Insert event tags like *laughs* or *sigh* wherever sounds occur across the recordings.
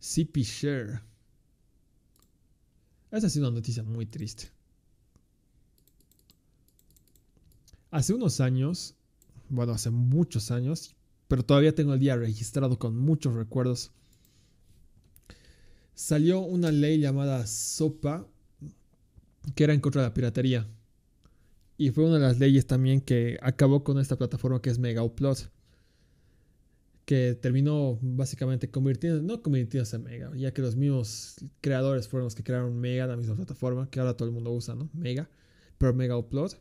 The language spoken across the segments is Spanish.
CP Share. Esa ha sido una noticia muy triste. Hace unos años, bueno, hace muchos años, pero todavía tengo el día registrado con muchos recuerdos. Salió una ley llamada SOPA que era en contra de la piratería. Y fue una de las leyes también que acabó con esta plataforma que es Megaupload que terminó básicamente convirtiéndose, no convirtiéndose en Mega, ya que los mismos creadores fueron los que crearon Mega, la misma plataforma que ahora todo el mundo usa, ¿no? Mega, pero Mega Upload,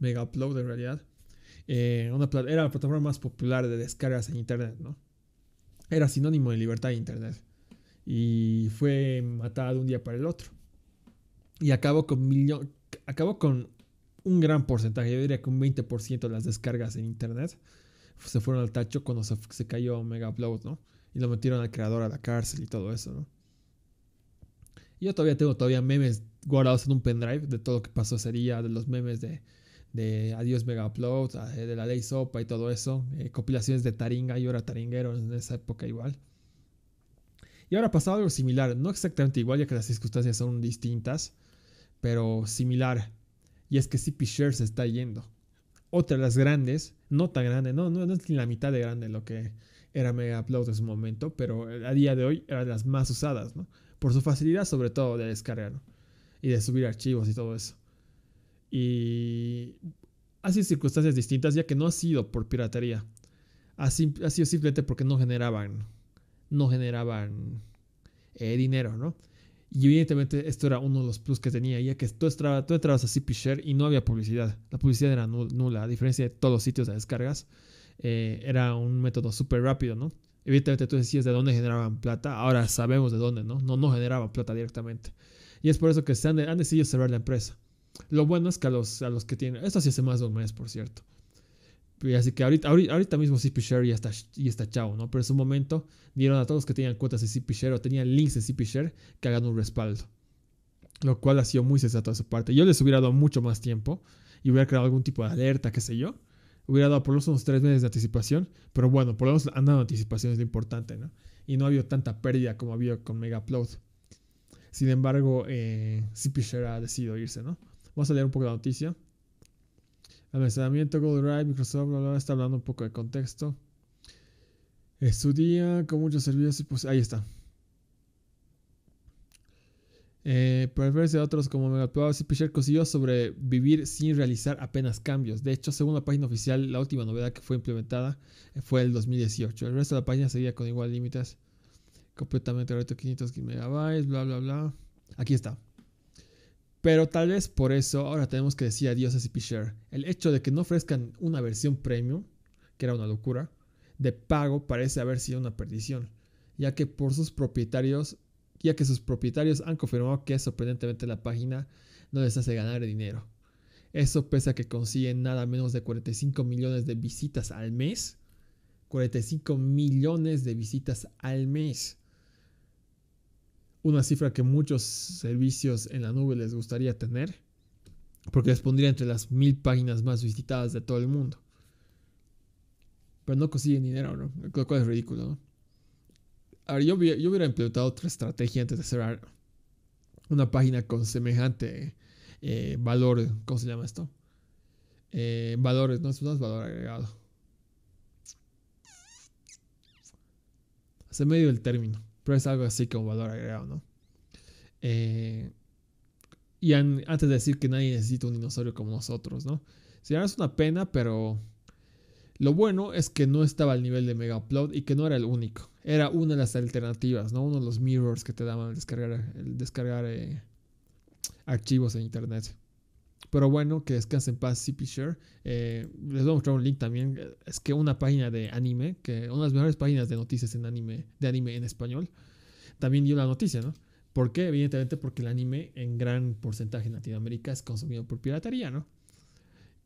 Mega Upload en realidad, eh, era la plataforma más popular de descargas en Internet, ¿no? Era sinónimo de libertad de Internet y fue matada de un día para el otro. Y acabó con, millón, acabó con un gran porcentaje, yo diría que un 20% de las descargas en Internet se fueron al tacho cuando se, cayó Mega Upload, ¿no? Y lo metieron al creador a la cárcel y todo eso, ¿no? yo todavía tengo todavía memes guardados en un pendrive de todo lo que pasó ese día, de los memes de, de Adiós Mega Upload, ah, de la ley Sopa y todo eso, eh, compilaciones de Taringa, yo era taringuero en esa época igual. Y ahora pasado algo similar, no exactamente igual ya que las circunstancias son distintas, pero similar. Y es que CP se está yendo otra de las grandes, no tan grande, no, no, es ni la mitad de grande lo que era Mega Upload en su momento, pero a día de hoy era de las más usadas, ¿no? Por su facilidad, sobre todo, de descargar y de subir archivos y todo eso. Y ha sido circunstancias distintas, ya que no ha sido por piratería. Ha, sido simplemente porque no generaban, no generaban eh, dinero, ¿no? Y evidentemente esto era uno de los plus que tenía, ya que tú, tú entrabas a Share y no había publicidad. La publicidad era nula, a diferencia de todos los sitios de descargas. Eh, era un método súper rápido, ¿no? Evidentemente tú decías de dónde generaban plata, ahora sabemos de dónde, ¿no? No, no generaban plata directamente. Y es por eso que se han, decidido cerrar la empresa. Lo bueno es que a los, a los que tienen, esto sí hace más de un mes, por cierto. Así que ahorita, ahorita mismo CP Share ya está, está chao, ¿no? Pero en su momento dieron a todos que tenían cuotas de CP Share o tenían links de CP Share que hagan un respaldo. Lo cual ha sido muy sensato de su parte. Yo les hubiera dado mucho más tiempo y hubiera creado algún tipo de alerta, qué sé yo. Hubiera dado por lo menos unos tres meses de anticipación, pero bueno, por lo menos han dado anticipación, es lo importante, ¿no? Y no ha habido tanta pérdida como había con Mega Sin embargo, eh, CP Share ha decidido irse, ¿no? Vamos a leer un poco la noticia. Almacenamiento, Google Drive, Microsoft, bla, bla, está hablando un poco de contexto. Estudia con muchos servicios, pues ahí está. Eh, preferencia pues de otros como Megaplus y Pichel consiguió sobre sin realizar apenas cambios. De hecho, según la página oficial, la última novedad que fue implementada eh, fue el 2018. El resto de la página seguía con igual límites. Completamente reto, 500 megabytes, bla, bla, bla. Aquí está. Pero tal vez por eso ahora tenemos que decir adiós a Share. El hecho de que no ofrezcan una versión premium, que era una locura, de pago parece haber sido una perdición, ya que por sus propietarios, ya que sus propietarios han confirmado que sorprendentemente la página no les hace ganar dinero. Eso pese a que consiguen nada menos de 45 millones de visitas al mes. 45 millones de visitas al mes una cifra que muchos servicios en la nube les gustaría tener, porque les pondría entre las mil páginas más visitadas de todo el mundo. Pero no consiguen dinero, ¿no? Lo cual es ridículo, ¿no? yo, hubiera implementado otra estrategia antes de cerrar una página con semejante eh, valor, ¿cómo se llama esto? Eh, valores, no, es valor agregado. Hace medio el término pero es algo así como valor agregado, ¿no? Eh, y antes de decir que nadie necesita un dinosaurio como nosotros, ¿no? Si ahora es una pena, pero lo bueno es que no estaba al nivel de Mega Upload y que no era el único. Era una de las alternativas, ¿no? Uno de los mirrors que te daban al descargar, el descargar eh, archivos en internet. Pero bueno, que descansen en paz, CP Eh, les voy a mostrar un link también. Es que una página de anime, que una de las mejores páginas de noticias en anime, de anime en español, también dio la noticia, ¿no? ¿Por qué? Evidentemente porque el anime en gran porcentaje en Latinoamérica es consumido por piratería, ¿no?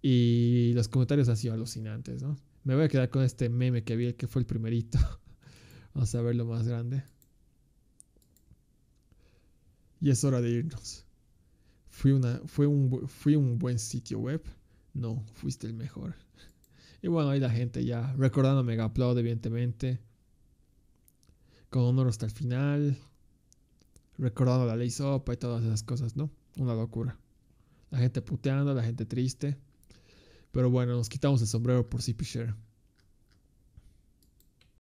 Y los comentarios han sido alucinantes, ¿no? Me voy a quedar con este meme que vi, que fue el primerito. *laughs* Vamos a ver lo más grande. Y es hora de irnos fui, fue un, un buen sitio web. No, fuiste el mejor. *laughs* Y bueno, ahí la gente ya Recordando Mega evidentemente. Con honor hasta el final. Recordando la ley sopa y todas esas cosas, ¿no? Una locura. La gente puteando, la gente triste. Pero bueno, nos quitamos el sombrero por CP Share.